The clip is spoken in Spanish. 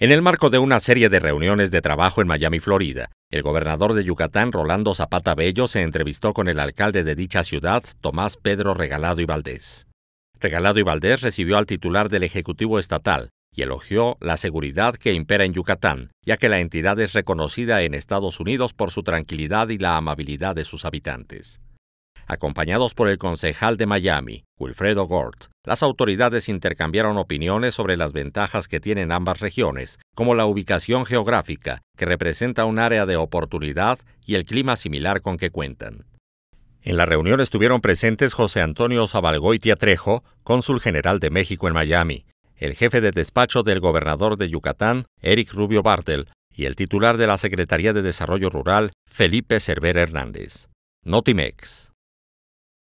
En el marco de una serie de reuniones de trabajo en Miami, Florida, el gobernador de Yucatán, Rolando Zapata Bello, se entrevistó con el alcalde de dicha ciudad, Tomás Pedro Regalado y Valdés. Regalado y Valdés recibió al titular del Ejecutivo Estatal y elogió la seguridad que impera en Yucatán, ya que la entidad es reconocida en Estados Unidos por su tranquilidad y la amabilidad de sus habitantes. Acompañados por el concejal de Miami, Wilfredo Gort, las autoridades intercambiaron opiniones sobre las ventajas que tienen ambas regiones, como la ubicación geográfica, que representa un área de oportunidad, y el clima similar con que cuentan. En la reunión estuvieron presentes José Antonio Zabalgoitia Trejo, cónsul general de México en Miami, el jefe de despacho del gobernador de Yucatán, Eric Rubio Bartel, y el titular de la Secretaría de Desarrollo Rural, Felipe Cervera Hernández. Notimex.